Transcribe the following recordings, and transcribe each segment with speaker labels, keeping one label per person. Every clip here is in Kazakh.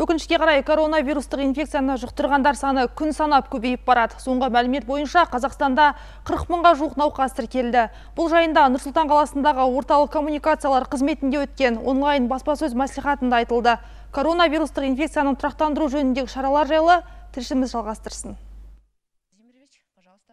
Speaker 1: Өкінішке қарай коронавирустық инфекцияны жұқтырғандар саны күн санап көбейіп барады. Соңғы мәлімет бойынша Қазақстанда 40 мыңға жуық науқас тіркелді. Бұл жайында Нұрсұлтан қаласындағы орталық коммуникациялар қызметінде өткен онлайн баспасөз мәслихатында айтылды. Коронавирустық инфекцияның тұрақтандыру жөніндегі шаралар жайлы тілшіміз жалғастырсын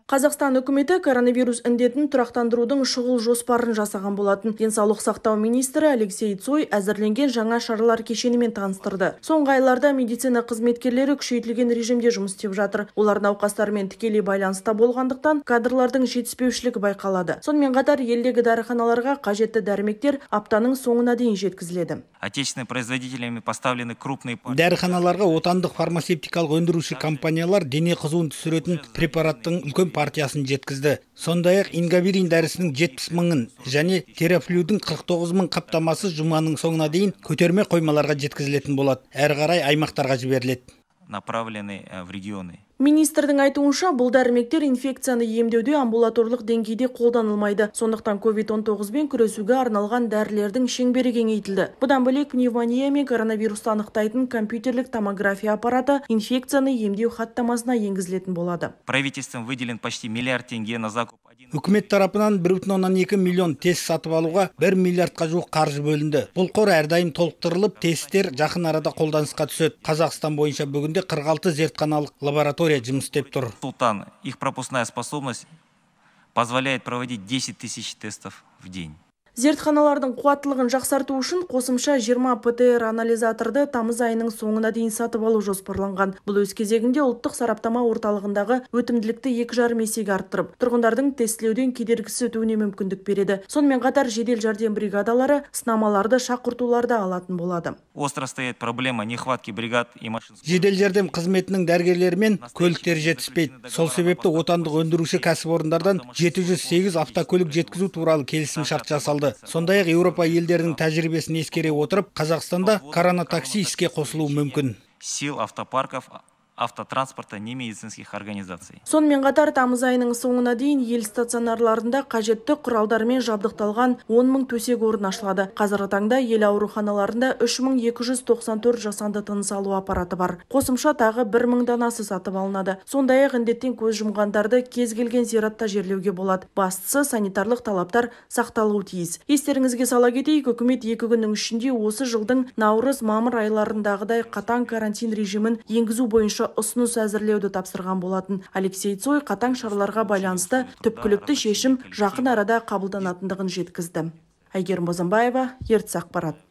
Speaker 1: қазақстан үкіметі коронавирус індетін тұрақтандырудың шұғыл жоспарын жасаған болатын денсаулық сақтау министрі алексей цой әзірленген жаңа шаралар кешенімен таныстырды соңғы айларда медицина қызметкерлері күшейтілген режимде жұмыс істеп жатыр олар науқастармен тікелей байланыста болғандықтан кадрлардың жетіспеушілігі байқалады сонымен қатар елдегі дәріханаларға қажетті дәрмектер аптаның соңына дейін жеткізіледі
Speaker 2: отечественными производителями поставлены крупные дәріханаларға отандық фармацевтикалық өндіруші компаниялар дене қызуын түсіретін препараттың үлкен партиясын жеткізді сондай ақ ингабирин дәрісінің жетпіс мыңын және терафлюдің қырық тоғыз мың қаптамасы жұманың соңына дейін көтерме қоймаларға жеткізілетін болады әрі қарай аймақтарға жіберіледі
Speaker 3: направлены э, в регионы
Speaker 2: министрдің
Speaker 1: айтуынша бұл дәрмектер инфекцияны емдеуде амбулаторлық деңгейде қолданылмайды сондықтан covid 19 бен күресуге арналған дәрілердің шеңбері кеңейтілді бұдан бөлек пневмония мен коронавирусты анықтайтын компьютерлік томография аппараты инфекцияны емдеу хаттамасына енгізілетін
Speaker 2: болады
Speaker 3: правительством выделен почти миллиард тенге на закуп
Speaker 2: үкімет тарапынан 1,2 миллион тест сатып алуға бір миллиардқа жуық қаржы бөлінді бұл қор әрдайым толықтырылып тесттер жақын арада қолданысқа түсет. қазақстан бойынша бүгінде 46 алты зертханалық лаборатория рядом степ тұр
Speaker 3: их пропускная способность позволяет проводить 10 тысяч тестов в день
Speaker 1: зертханалардың қуаттылығын жақсарту үшін қосымша 20 птр анализаторды тамыз айының соңына дейін сатып алу жоспарланған бұл өз кезегінде ұлттық сараптама орталығындағы өтімділікті екі жарым есеге арттырып тұрғындардың тестілеуден кедергісіз өтуіне мүмкіндік береді сонымен қатар жедел жәрдем бригадалары сынамаларды шақыртуларды алатын болады
Speaker 3: остро стоит проблема нехватки бригад и машин
Speaker 2: жедел жәрдем қызметінің дәрігерлері мен көліктері жетіспейді сол себепті отандық өндіруші кәсіпорындардан 708 автокөлік жеткізу туралы шарт жасалды сондай ақ еуропа елдерінің тәжірибесін ескере отырып қазақстанда коронатакси іске қосылуы мүмкін
Speaker 3: сил автопарков автотранспорта не медицинских организаций
Speaker 1: сонымен қатар тамыз айының соңына дейін ел стационарларында қажетті құралдармен жабдықталған он мың төсек орын ашылады қазіргі таңда ел ауруханаларында 3294 жасанды тыныс алу аппараты бар қосымша тағы бір мың данасы сатып алынады сондай ақ індеттен көз жұмғандарды кез келген зиратта жерлеуге болады бастысы санитарлық талаптар сақталуы тиіс естеріңізге сала кетейік үкімет екі күннің ішінде осы жылдың наурыз мамыр айларындағыдай қатаң карантин режимін енгізу бойынша ұсыныс әзірлеуді тапсырған болатын алексей цой қатаң шараларға байланысты түпкілікті шешім жақын арада қабылданатындығын жеткізді әйгерім бозымбаева ертіс ақпарат